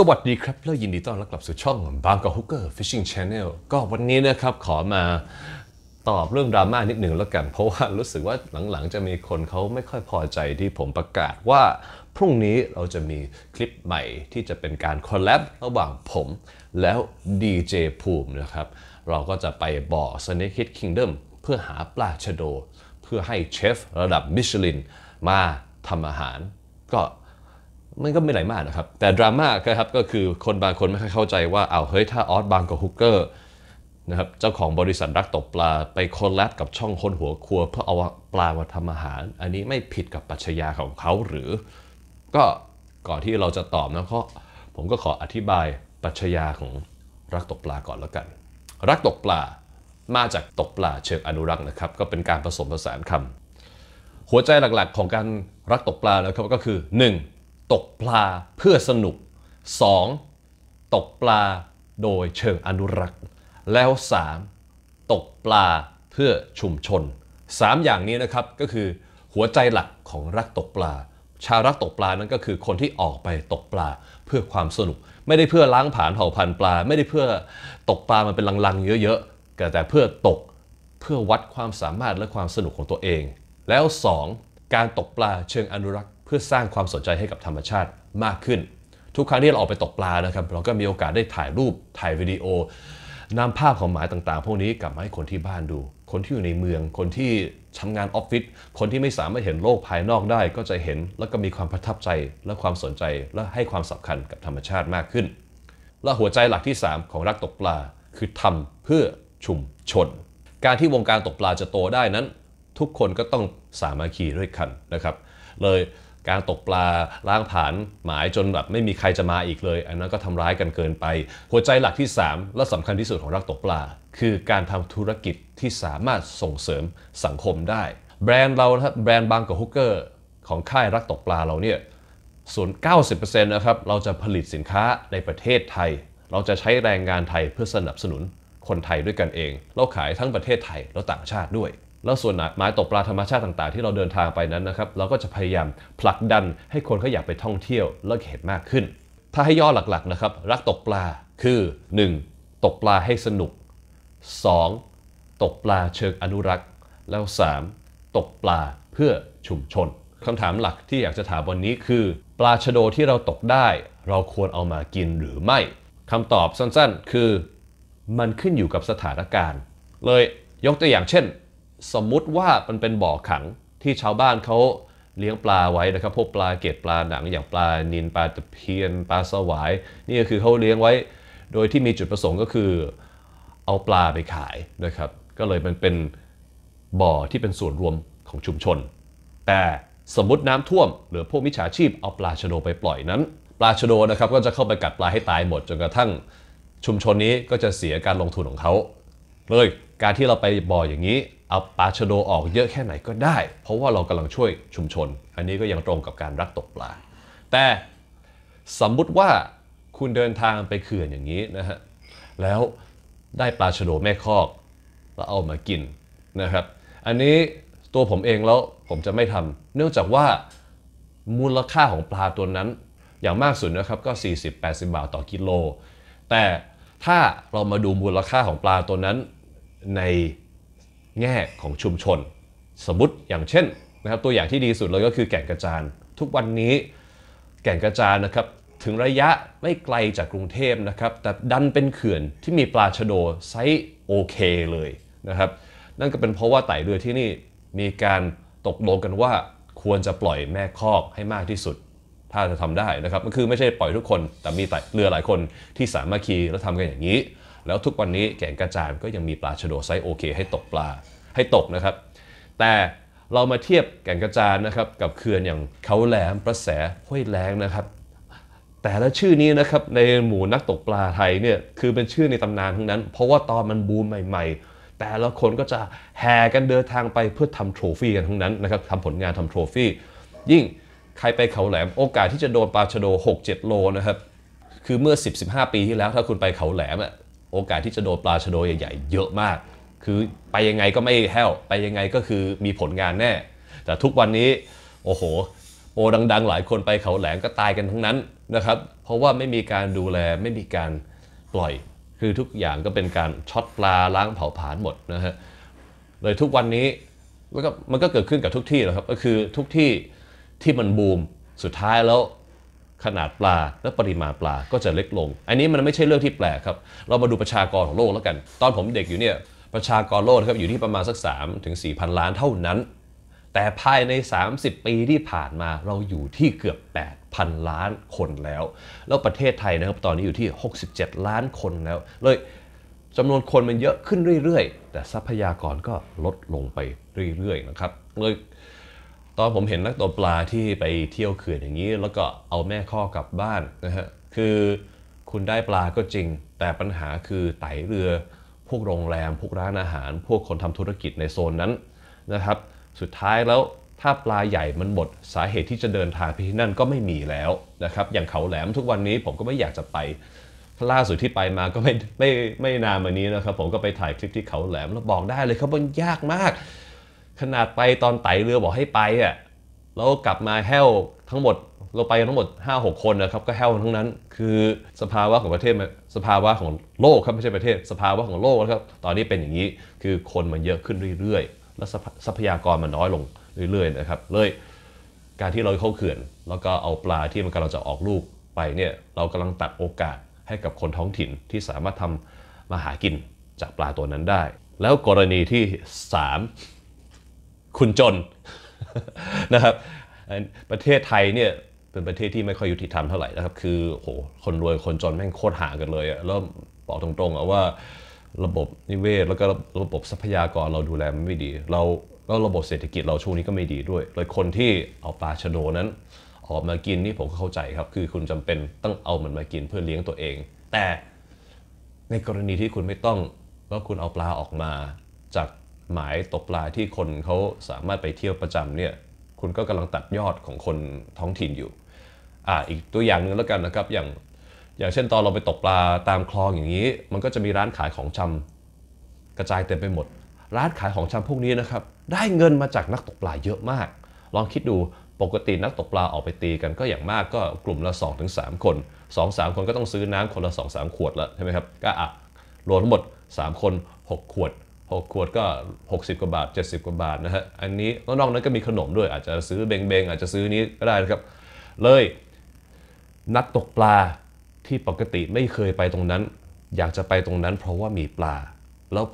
สวัสดีครับ แล้วยินดีต้อนรับกลับสู่ช่องบางกอกฮุกเกอร์ฟิชชิงชานเนลก็วันนี้นะครับขอมาตอบเรื่องดราม่านิดหนึ่งแล้วกัน เพราะว่ารู้สึกว่าหลังๆ จะมีคนเขาไม่ค่อยพอใจที่ผมประกาศว่าพรุ่งนี้เราจะมีคลิปใหม่ที่จะเป็นการคอลแลบระหว่างผม แล้ว DJ ภูมินะครับ เราก็จะไปบ่อ Snake Hit Kingdom เพื่อหาปลาชะโด เพื่อให้เชฟระดับมิชลินมาทำอาหารก็มันก็ไม่ไหลมากนะครับแต่ดราม่าครับก็คือคนบางคนไม่ค่อยเข้าใจว่าเอาเฮ้ยถ้าออสบางกับฮุกเกอร์นะครับเจ้าของบริษัทรักตกปลาไปคอลแลบกับช่องคนหัวครัวเพื่อเอาปลามาทำอาหาร อันนี้ไม่ผิดกับปัชญาของเขาหรือ ก็ก่อนที่เราจะตอบนะก็ผมก็ขออธิบายปัชญาของรักตกปลาก่อนแล้วกัน รักตกปลามาจากตกปลาเชิงอนุรักษ์นะครับ ก็เป็นการผสมผสานคำหัวใจหลักๆของการรักตกปลาแล้วครับก็คือ 1ตกปลาเพื่อสนุก 2. ตกปลาโดยเชิงอนุรักษ์ แล้ว 3. ตกปลาเพื่อชุมชน 3 อย่างนี้นะครับก็คือ หัวใจหลักของรักตกปลา ชาวรักตกปลานั้นก็คือคนที่ออกไปตกปลาเพื่อความสนุก ไม่ได้เพื่อล้างผานเผ่าพันธุ์ปลา ไม่ได้เพื่อตกปลามันเป็นลังๆเยอะๆ แต่เพื่อตก เพื่อวัดความสามารถและความสนุกของตัวเอง แล้ว 2. การตกปลาเชิงอนุรักษ์เพื่อสร้างความสนใจให้กับธรรมชาติมากขึ้น ทุกครั้งที่เราออกไปตกปลานะครับ เราก็มีโอกาสได้ถ่ายรูปถ่ายวิดีโอนำภาพของหมายต่างๆพวกนี้กลับมาให้คนที่บ้านดู คนที่อยู่ในเมือง คนที่ทำงานออฟฟิศคนที่ไม่สามารถเห็นโลกภายนอกได้ก็จะเห็น แล้วก็มีความประทับใจ และความสนใจและให้ความสำคัญกับธรรมชาติมากขึ้น และหัวใจหลักที่ 3 ของรักตกปลาคือทำเพื่อชุมชน การที่วงการตกปลาจะโตได้นั้น ทุกคนก็ต้องสามัคคีด้วยกันนะครับ เลยการตกปลาล้างผ่านหมายจนแบบไม่มีใครจะมาอีกเลย อันนั้นก็ทำร้ายกันเกินไป หัวใจหลักที่ 3 และสำคัญที่สุดของรักตกปลา คือการทำธุรกิจที่สามารถส่งเสริมสังคมได้ แบรนด์เราครับแบรนด์บางกอกฮุกเกอร์ ของค่ายรักตกปลาเราเนี่ยส่วน 90%นะครับเราจะผลิตสินค้าในประเทศไทย เราจะใช้แรงงานไทยเพื่อสนับสนุนคนไทยด้วยกันเอง เราขายทั้งประเทศไทยและต่างชาติด้วยแล้วส่วนไม้ตกปลาธรรมชาติต่างๆ ที่เราเดินทางไปนั้นนะครับเราก็จะพยายามผลักดันให้คนเขาอยากไปท่องเที่ยวและเห็นมากขึ้น ถ้าให้ย่อหลักๆนะครับ รักตกปลาคือ 1. ตกปลาให้สนุก 2. ตกปลาเชิงอนุรักษ์ แล้ว 3. ตกปลาเพื่อชุมชนคำถามหลักที่อยากจะถามวันนี้คือปลาชะโดที่เราตกได้ เราควรเอามากินหรือไม่คำตอบสั้นๆ คือมันขึ้นอยู่กับสถานการณ์ เลยยกตัวอย่างเช่นสมมุติว่ามันเป็นบ่อขังที่ชาวบ้านเขาเลี้ยงปลาไว้นะครับพวกปลาเกตปลาหนังอย่างปลา นินปลาตะเพียน ปลาสวาย นี่ก็คือเขาเลี้ยงไว้ โดยที่มีจุดประสงค์ก็คือ เอาปลาไปขายนะครับ ก็เลยมันเป็นบ่อที่เป็นส่วนรวมของชุมชน แต่สมมติน้ำท่วม หรือพวกมิจฉาชีพเอาปลาชโดไปปล่อยนั้นปลาชโดนะครับ ก็จะเข้าไปกัดปลาให้ตายหมดจนกระทั่งชุมชนนี้ก็จะเสียการลงทุนของเขาเลย การที่เราไปบ่ออย่างนี้ เอาปลาชะโดออกเยอะแค่ไหนก็ได้ เพราะว่าเรากำลังช่วยชุมชน อันนี้ก็ยังตรงกับการรักตกปลา แต่สมมุติว่าคุณเดินทางไปเขื่อนอย่างนี้นะฮะแล้วได้ปลาชะโดแม่คอกแล้วเอามากินนะครับอันนี้ตัวผมเองแล้วผมจะไม่ทำ เนื่องจากว่ามูลค่าของปลาตัวนั้นอย่างมากสุดนะครับก็40-80บาทต่อกิโล แต่ถ้าเรามาดูมูลค่าของปลาตัวนั้นในแง่ของชุมชนสมมติ อย่างเช่นนะครับตัวอย่างที่ดีสุดเลยก็คือแก่งกระจาน ทุกวันนี้แก่งกระจานนะครับถึงระยะไม่ไกลจากกรุงเทพนะครับแต่ดันเป็นเขื่อนที่มีปลาชะโดไซส์โอเคเลยนะครับ นั่นก็เป็นเพราะว่าไต่เรือที่นี่มีการตกลงกันว่าควรจะปล่อยแม่คอกให้มากที่สุด ถ้าจะทำได้นะครับก็คือไม่ใช่ปล่อยทุกคนแต่มีไต่เรือหลายคนที่สามารถคีและทำกันอย่างนี้แล้วทุกวันนี้แก่งกระจานก็ยังมีปลาชะโดไซส์โอเคให้ตกปลาให้ตกนะครับ แต่เรามาเทียบแก่งกระจานนะครับ กับเขื่อนอย่างเขาแหลมประแสห้วยแรงนะครับ แต่ละชื่อนี้นะครับ ในหมู่นักตกปลาไทยเนี่ยคือเป็นชื่อในตำนานทั้งนั้น เพราะว่าตอนมันบูมใหม่ ๆ แต่ละคนก็จะแห่กันเดินทางไปเพื่อทำโทรฟี่กันทั้งนั้นนะครับทำผลงานทำโทรฟี่ยิ่งใครไปเขาแหลมโอกาสที่จะโดนปลาชะโด6-7โลนะครับคือเมื่อ10-15 ปีที่แล้ว ถ้าคุณไปเขาแหลมอ่ะโอกาสที่จะโดนปลาชโดใหญ่ๆเยอะมาก คือไปยังไงก็ไม่แห้วไปยังไงก็คือมีผลงานแน่ แต่ทุกวันนี้ โอ้โหโปรดังๆ หลายคนไปเขาแหลงก็ตายกันทั้งนั้นนะครับ เพราะว่าไม่มีการดูแลไม่มีการปล่อย คือทุกอย่างก็เป็นการช็อตปลาล้างเผาผลาญหมดนะฮะ เลยทุกวันนี้แล้วก็มันก็เกิดขึ้นกับทุกที่นะครับ ก็คือทุกที่ที่มันบูมสุดท้ายแล้วขนาดปลาและปริมาณปลาก็จะเล็กลง อันนี้มันไม่ใช่เรื่องที่แปลกครับ เรามาดูประชากรของโลกแล้วกัน ตอนผมเด็กอยู่เนี่ยประชากรโลกครับอยู่ที่ประมาณสัก3ถึง4พันล้านเท่านั้น แต่ภายใน 30 ปีที่ผ่านมาเราอยู่ที่เกือบ 8,000 ล้านคนแล้ว แล้วประเทศไทยนะครับตอนนี้อยู่ที่ 67 ล้านคนแล้ว เลยจำนวนคนมันเยอะขึ้นเรื่อย ๆ แต่ทรัพยากรก็ลดลงไปเรื่อยๆ นะครับ เลยตอนผมเห็นนักตกปลาที่ไปเที่ยวเขื่อนอย่างนี้ แล้วก็เอาแม่ข้อกลับบ้านนะฮะคือคุณได้ปลาก็จริง แต่ปัญหาคือไถเรือ พวกโรงแรม พวกร้านอาหาร พวกคนทำธุรกิจในโซนนั้นนะครับ สุดท้ายแล้วถ้าปลาใหญ่มันหมด สาเหตุที่จะเดินทางไปที่นั่นก็ไม่มีแล้วนะครับอย่างเขาแหลมทุกวันนี้ ผมก็ไม่อยากจะไปล่าสุดที่ไปมาก็ไม่ไม่ไม่นานมานี้นะครับผมก็ไปถ่ายคลิปที่เขาแหลมแล้วบอกได้เลยครับมันยากมากขนาดไปตอนไต่เรือบอกให้ไปอ่ะแล้วกลับมาแห้วทั้งหมดเราไปทั้งหมด 5 6 คนนะครับ ก็แห้วทั้งนั้นคือสภาวะของประเทศสภาวะของโลกครับไม่ใช่ประเทศ สภาวะของโลกนะครับ ตอนนี้เป็นอย่างนี้คือคนมันเยอะขึ้นเรื่อยๆ และทรัพยากรมันน้อยลงเรื่อย ๆนะครับ เลย การที่เราเข้าเขื่อน แล้วก็เอาปลาที่มันกำลังจะออกลูกไปเนี่ยเรากำลังตัดโอกาสให้กับคนท้องถิ่นที่สามารถทำมาหากินจากปลาตัวนั้นได้ แล้วกรณีที่3คุณจนนะครับ ประเทศไทยเนี่ย เป็นประเทศที่ไม่ค่อยยุติธรรมเท่าไหร่นะครับ คือโหคนรวยคนจนแม่งโคตรห่างกันเลยอะแล้วบอกตรงๆอะว่าระบบนิเวศแล้วก็ระบบทรัพยากรเราดูแลมันไม่ดีเราแล้วระบบเศรษฐกิจเราช่วงนี้ก็ไม่ดีด้วยเลยคนที่เอาปลาชะโดนั้น ออกมากินนี่ผมก็เข้าใจครับ คือคุณจำเป็นต้องเอามันมากินเพื่อเลี้ยงตัวเอง แต่ในกรณีที่คุณไม่ต้องแล้วคุณเอาปลาออกมาจากหมายตกปลาที่คนเขาสามารถไปเที่ยวประจำเนี่ย คุณก็กำลังตัดยอดของคนท้องถิ่นอยู่ อ่า อีกตัวอย่างหนึ่งแล้วกันนะครับ อย่าง อย่างเช่นตอนเราไปตกปลาตามคลองอย่างนี้ มันก็จะมีร้านขายของชำกระจายเต็มไปหมด ร้านขายของชำพวกนี้นะครับ ได้เงินมาจากนักตกปลาเยอะมาก ลองคิดดูปกตินักตกปลาออกไปตีกัน ก็อย่างมากก็กลุ่มละ 2-3 คน2-3คนก็ต้องซื้อน้ำคนละ2-3ขวดละใช่ไหมครับ ก็อ่ะรวมทั้งหมด3คน6ขวด6ขวดก็ 60กว่าบาท 70กว่าบาทนะฮะอันนี้นอกนั้นก็มีขนมด้วยอาจจะซื้อเบงเบงอาจจะซื้อนี้ก็ได้นะครับเลย นักตกปลาที่ปกติไม่เคยไปตรงนั้น อยากจะไปตรงนั้น เพราะว่ามีปลา แล้ว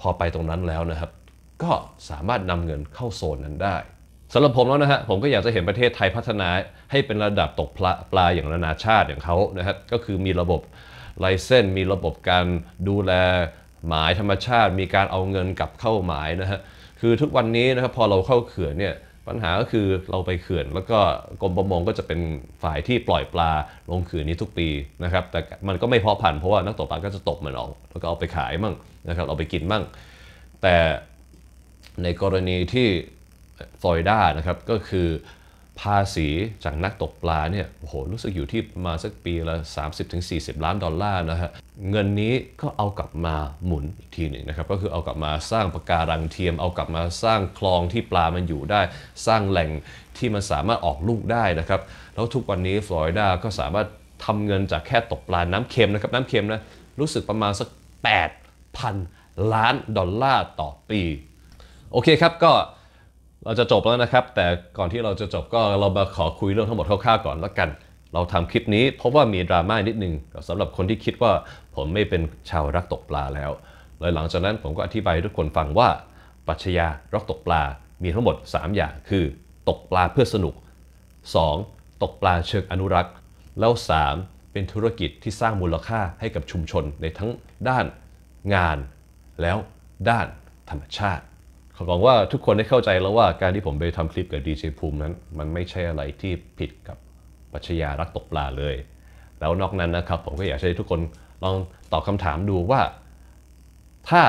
พอไปตรงนั้นแล้วนะครับ ก็สามารถนำเงินเข้าโซนนั้นได้สำหรับผมแล้วนะฮะผมก็อยากจะเห็นประเทศไทยพัฒนาให้เป็นระดับตกปลาปลาอย่างนานาชาติอย่างเขานะฮะก็คือมีระบบไลเซนมีระบบการดูแลหมายธรรมชาติมีการเอาเงินกลับเข้าหมายนะฮะคือทุกวันนี้นะครับพอเราเข้าเขื่อนเนี่ยปัญหาก็คือเราไปเขื่อนแล้วก็กรมประมงก็จะเป็นฝ่ายที่ปล่อยปลาลงเขื่อนนี้ทุกปีนะครับแต่มันก็ไม่พอพันเพราะว่านักตกปลาก็จะตกมันออกแล้วก็เอาไปขายมั่งนะครับเอาไปกินมั่ง แต่ในกรณีที่ฟลอริดานะครับก็คือภาษีจากนักตกปลาเนี่ยโอ้โหรู้สึกอยู่ที่ประมาณสักปีละ30-40 ล้านดอลลาร์นะฮะเงินนี้ก็เอากลับมาหมุนอีกทีหนึ่งนะครับก็คือเอากลับมาสร้างปะการังเทียม เอากลับมาสร้างคลองที่ปลามันอยู่ได้ สร้างแหล่งที่มันสามารถออกลูกได้นะครับ แล้วทุกวันนี้ฟลอริดาก็สามารถทำเงินจากแค่ตกปลาน้ำเค็มนะครับน้ำเค็มนะรู้สึกประมาณสัก 8,000ล้านดอลลาร์ต่อปี โอเคครับก็เราจะจบแล้วนะครับแต่ก่อนที่เราจะจบก็เรามาขอคุยเรื่องทั้งหมดคร่าวๆก่อนแล้วกัน เราทำคลิปนี้เพราะว่ามีดราม่านิดนึงสำหรับคนที่คิดว่าผมไม่เป็นชาวรักตกปลาแล้วเลยหลังจากนั้นผมก็อธิบายทุกคนฟังว่า ปัชญารักตกปลามีทั้งหมด 3 อย่างคือ ตกปลาเพื่อสนุก 2. ตกปลาเชิงอนุรักษ์แล้ว 3. เป็นธุรกิจที่สร้างมูลค่าให้กับชุมชนในทั้งด้านงาน แล้วด้านธรรมชาติหวังว่าทุกคนได้เข้าใจแล้วว่าการที่ผมไปทำคลิปกับดีเจภูมินั้น มันไม่ใช่อะไรที่ผิดกับปัชญารักตกปลาเลย แล้วนอกนั้นนะครับผมก็อยากให้ทุกคนลองตอบคำถามดูว่า ถ้า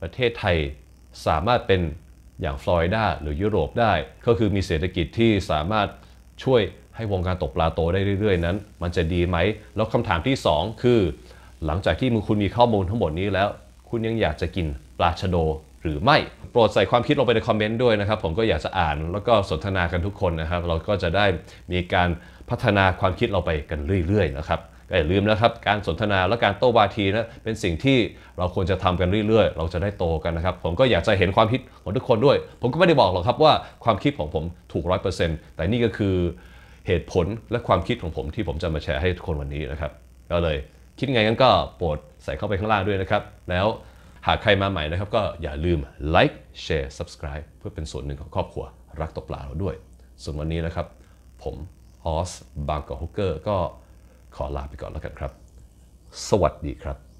ประเทศไทยสามารถเป็นอย่างฟลอริดาหรือยุโรปได้ ก็คือมีเศรษฐกิจที่สามารถช่วยให้วงการตกปลาโตได้เรื่อย ๆ นั้น มันจะดีไหม แล้วคำถามที่ 2 คือ หลังจากที่มคุณมีข้อมูลทั้งหมดนี้แล้วคุณยังอยากจะกินปลาชะโดหรือไม่โปรดใส่ความคิดลงไปในคอมเมนต์ด้วยนะครับ ผมก็อยากจะอ่านแล้วก็สนทนากันทุกคนนะครับ เราก็จะได้มีการพัฒนาความคิดเราไปกันเรื่อยๆนะครับก็อย่าลืมนะครับการสนทนาและการโต้วาทีนะเป็นสิ่งที่เราควรจะทำกันเรื่อยๆ เราจะได้โตกันนะครับ ผมก็อยากจะเห็นความคิดของทุกคนด้วย ผมก็ไม่ได้บอกหรอกครับว่าความคิดของผมถูกร้อยเปอร์เซ็นต์แต่นี่ก็คือเหตุผลและความคิดของผมที่ผมจะมาแชร์ให้ทุกคนวันนี้นะครับก็เลยคิดไงกันก็ โปรดใส่เข้าไปข้างล่างด้วยนะครับ แล้วหากใครมาใหม่นะครับก็อย่าลืมไลค์แชร์ซับสไคร b ์เพื่อเป็นส่วนหนึ่งของครอบครัวรักตกปลาเราด้วย ส่วนวันนี้นะครับ ผมออสบางกอกฮุกเกอร์ก็ขอลาไปก่อนแล้วกันครับ สวัสดีครับ